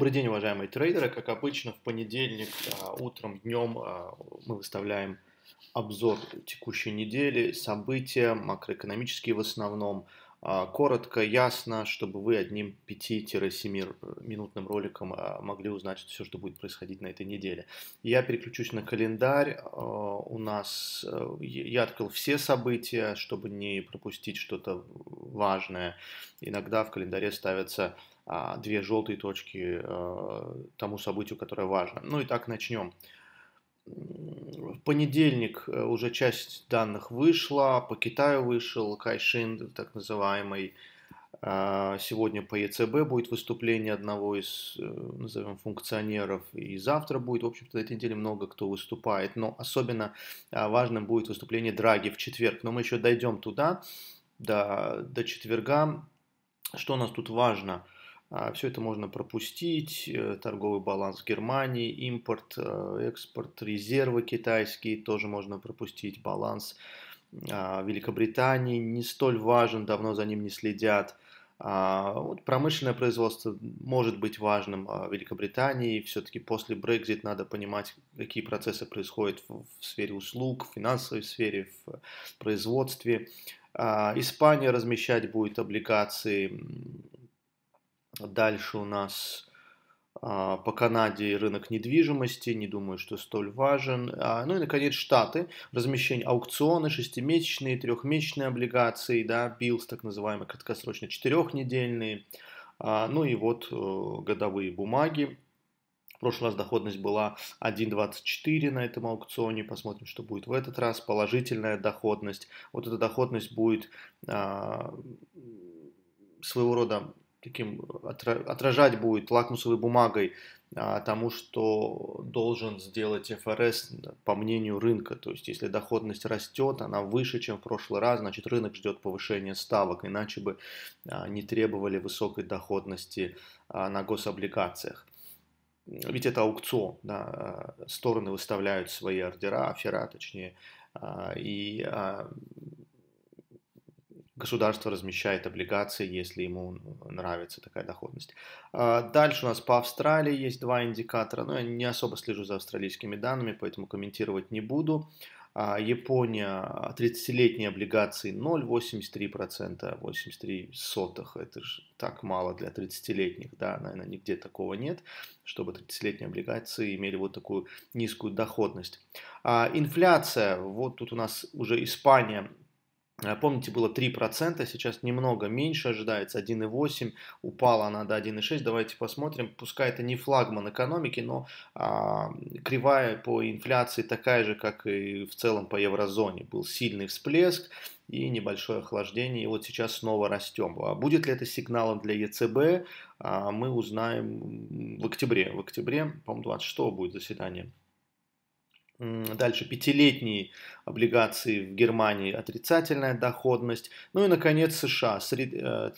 Добрый день, уважаемые трейдеры. Как обычно, в понедельник а, утром, днем а, мы выставляем обзор текущей недели, события, макроэкономические в основном, а, коротко, ясно, чтобы вы одним 5-7 минутным роликом а, могли узнать все, что будет происходить на этой неделе. Я переключусь на календарь. А, у нас э, я открыл все события, чтобы не пропустить что-то важное. Иногда в календаре ставятся две желтые точки э, тому событию, которое важно. Ну и так начнем в понедельник э, уже часть данных вышла, по Китаю вышел Кайшин, так называемый. А, сегодня по ЕЦБ будет выступление одного из, э, назовем, функционеров, и завтра будет, в общем-то, на этой неделе много кто выступает, но особенно а, важным будет выступление Драги в четверг, но мы еще дойдем туда, до, до четверга. Что у нас тут важно – а, Все это можно пропустить. Э, торговый баланс Германии, импорт, э, экспорт, резервы китайские тоже можно пропустить. Баланс а, Великобритании не столь важен, давно за ним не следят. А, вот промышленное производство может быть важным в Великобритании. Все-таки после Brexit надо понимать, какие процессы происходят в сфере услуг, в финансовой сфере, в производстве. Испания размещать будет облигации Дальше у нас а, по Канаде рынок недвижимости, не думаю, что столь важен. А, ну и, наконец, Штаты. Размещение аукционы, шестимесячные, трехмесячные облигации, да, билс, так называемые, краткосрочные четырехнедельные. А, ну и вот э, годовые бумаги. В прошлый раз доходность была 1,24 на этом аукционе. Посмотрим, что будет в этот раз. Положительная доходность. Вот эта доходность будет своего рода таким отражать будет лакмусовой бумагой а, тому, что должен сделать ФРС по мнению рынка. То есть, если доходность растет, она выше, чем в прошлый раз, значит рынок ждет повышения ставок, иначе бы а, не требовали высокой доходности а, на гособлигациях. Ведь это аукцион, да, стороны выставляют свои ордера, афера точнее, и государство размещает облигации, если ему ну, нравится такая доходность. А, дальше у нас по Австралии есть два индикатора, но я не особо слежу за австралийскими данными, поэтому комментировать не буду. А, Япония, 30-летние облигации 0,83%, 83 сотых, это же так мало для 30-летних, да, наверное, нигде такого нет, чтобы 30-летние облигации имели вот такую низкую доходность. А, инфляция, вот тут у нас уже Испания Э, помните, было 3%, сейчас немного меньше ожидается, 1,8, упала она до 1,6. Давайте посмотрим, пускай это не флагман экономики, но а, кривая по инфляции такая же, как и в целом по еврозоне. Был сильный всплеск и небольшое охлаждение, и вот сейчас снова растем. А будет ли это сигналом для ЕЦБ, а, мы узнаем в октябре. В октябре, по-моему, 26 будет заседание Дальше пятилетние облигации в Германии отрицательная доходность. Ну и, наконец, США. Среда,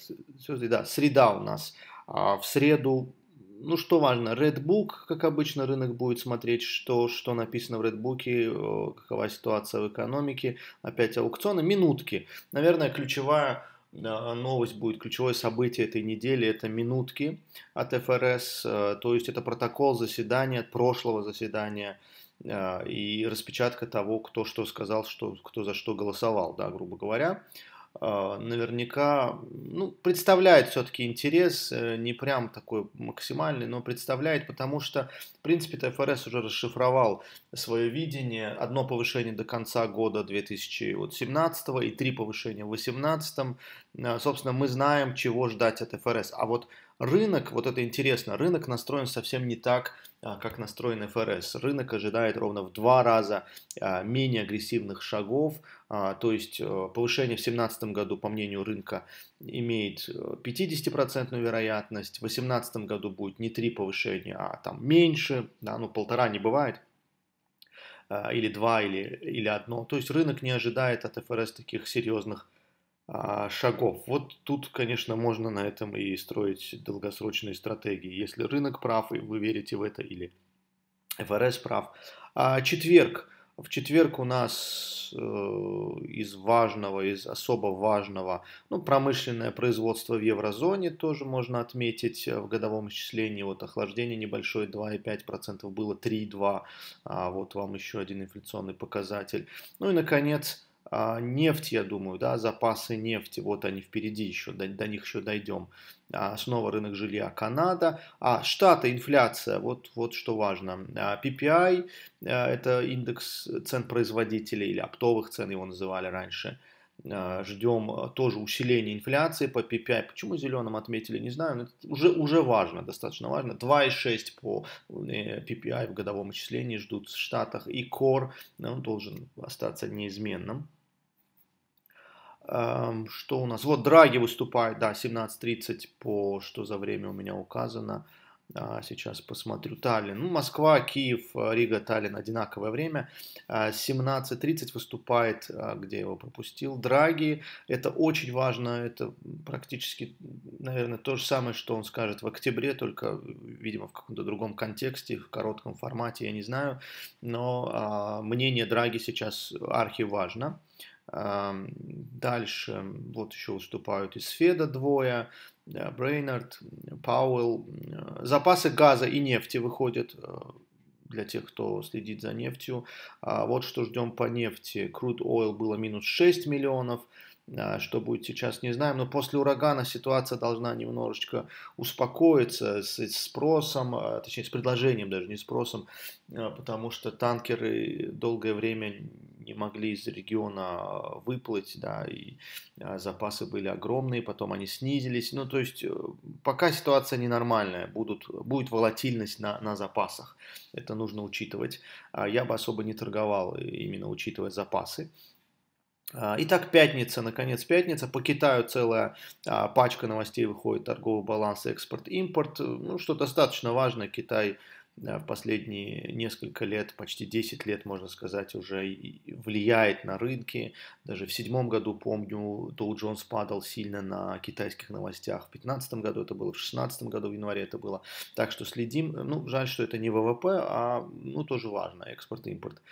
э, да, среда у нас. А, в среду, ну что важно, Redbook, как обычно, рынок будет смотреть, что, что написано в Redbook, э, какова ситуация в экономике. Опять аукционы. Минутки. Наверное, ключевая э, новость будет, ключевое событие этой недели – это минутки от ФРС, то есть это протокол заседания, прошлого заседания – а, и распечатка того, кто что сказал, что, кто за что голосовал, да, грубо говоря, а, наверняка ну, представляет все-таки интерес, э, не прям такой максимальный, но представляет, потому что, в принципе, ТФРС уже расшифровал свое видение. Одно повышение до конца года 2017 и три повышения в 2018. Э, собственно, мы знаем, чего ждать от ФРС. А вот рынок, вот это интересно, рынок настроен совсем не так, э, как настроен ФРС. Рынок ожидает ровно в два раза э, менее агрессивных шагов, то есть повышение в 2017 году, по мнению рынка, имеет 50% вероятность, в 2018 году будет не три повышения, а там меньше, да, ну полтора не бывает, или два, или, или одно. То есть рынок не ожидает от ФРС таких серьезных а, шагов. Вот тут, конечно, можно на этом и строить долгосрочные стратегии. Если рынок прав, и вы верите в это, или ФРС прав. А четверг. В четверг у нас э, из важного, из особо важного, ну, промышленное производство в еврозоне тоже можно отметить в годовом исчислении. Вот охлаждение небольшое 2,5% было 3,2%. А вот вам еще один инфляционный показатель. Ну и, наконец, а, нефть, я думаю, да, запасы нефти, вот они впереди еще, до, до них еще дойдем. А, снова рынок жилья Канада. А, Штаты, инфляция, вот, вот что важно. А, PPI, э, это индекс цен производителей или оптовых цен его называли раньше – а, ждем а, тоже усиления инфляции по PPI. Почему зеленым отметили, не знаю, но это уже, уже важно, достаточно важно. 2,6 по э, PPI в годовом отчислении ждут в Штатах, и Core он ну, должен остаться неизменным. Что у нас? Вот Драги выступает, да, 17.30 по, что за время у меня указано, а, сейчас посмотрю. Таллин. Ну, Москва, Киев, э, Рига, Таллин. Одинаковое время. 17.30 а, выступает, а, где его пропустил. Драги. Это очень важно. Это практически, наверное, то же самое, что он скажет в октябре, только, видимо, в каком-то другом контексте, в коротком формате, я не знаю. Но а, мнение Драги сейчас архиважно. Дальше вот еще выступают из Феда двое. Брейнард, Пауэлл. Запасы газа и нефти выходят э, для тех, кто следит за нефтью. А вот что ждем по нефти. Crude Oil было минус 6 миллионов. А что будет сейчас, не знаем. Но после урагана ситуация должна немножечко успокоиться с спросом, а, точнее с предложением даже, не спросом, потому что танкеры долгое время не могли из региона э, выплыть, да, и э, запасы были огромные, потом они снизились. Ну, то есть э, пока ситуация ненормальная, будут, будет волатильность на, на запасах. Это нужно учитывать. А я бы особо не торговал, именно учитывая запасы. А, итак, пятница, наконец пятница. По Китаю целая а, пачка новостей выходит, торговый баланс, экспорт, импорт. Ну, что достаточно важно, Китай в последние несколько лет, почти 10 лет, можно сказать, уже влияет на рынки. Даже в седьмом году, помню, Dow Jones падал сильно на китайских новостях. В 2015 году это было, в 2016 году в январе это было. Так что следим. Ну, жаль, что это не ВВП, а ну, тоже важно, экспорт и импорт.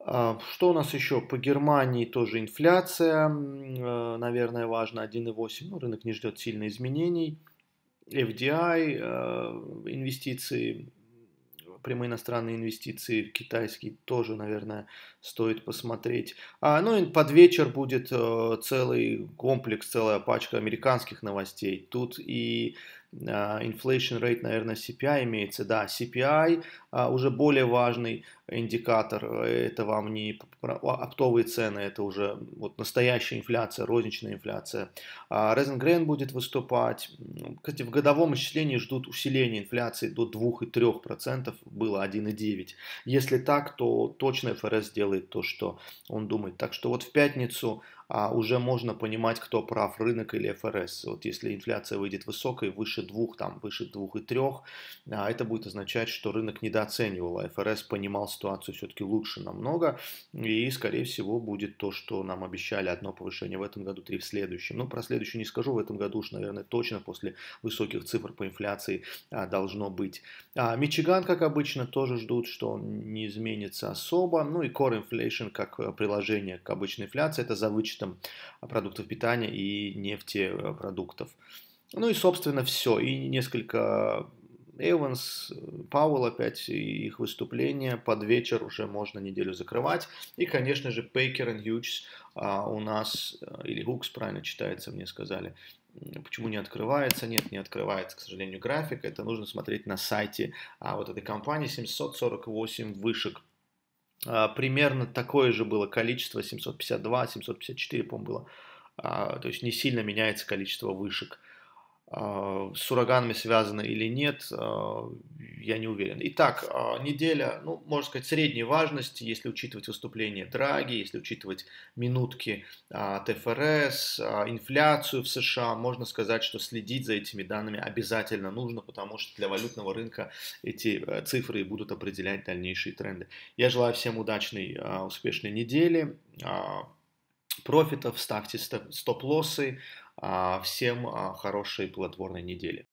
А, что у нас еще? По Германии тоже инфляция, э, наверное, важно, 1,8. Ну, рынок не ждет сильных изменений. FDI, э, инвестиции, прямые иностранные инвестиции китайские тоже, наверное, стоит посмотреть. А, ну и под вечер будет э, целый комплекс, целая пачка американских новостей. Тут и а, inflation rate, наверное, CPI имеется, да, CPI а, уже более важный индикатор, это вам не оптовые цены, это уже вот настоящая инфляция, розничная инфляция. Резенгрен а, будет выступать. Ну, кстати, в годовом исчислении ждут усиления инфляции до 2,3%, было 1,9%. Если так, то точно ФРС делает то, что он думает. Так что вот в пятницу а уже можно понимать, кто прав, рынок или ФРС. Вот если инфляция выйдет высокой, выше двух, там, выше двух и трех, а, это будет означать, что рынок недооценивал, а ФРС понимал ситуацию все-таки лучше намного, и, скорее всего, будет то, что нам обещали, одно повышение в этом году, три в следующем. Ну, про следующий не скажу, в этом году уж, наверное, точно после высоких цифр по инфляции а, должно быть. А Мичиган, как обычно, тоже ждут, что он не изменится особо, ну и core inflation, как э, приложение к обычной инфляции, это за вычет количеством а, продуктов питания и нефтепродуктов. Э, ну и, собственно, все. И несколько Эванс, Пауэлл опять, их выступления под вечер уже можно неделю закрывать. И, конечно же, Пейкер и Хьюз у нас, э, или Хукс правильно читается, мне сказали, Почему не открывается? Нет, не открывается, к сожалению, график. Это нужно смотреть на сайте а, вот этой компании 748 вышек. А, примерно такое же было количество, 752, 754, по-моему, было. А, то есть не сильно меняется количество вышек. А, с ураганами связано или нет, а, я не уверен. Итак, а, неделя, ну, можно сказать, средней важности, если учитывать выступление Драги, если учитывать минутки ТФРС, инфляцию в США, можно сказать, что следить за этими данными обязательно нужно, потому что для валютного рынка эти э, цифры будут определять дальнейшие тренды. Я желаю всем удачной, успешной недели профитов, ставьте стоп-лоссы, а, всем а, хорошей плодотворной недели.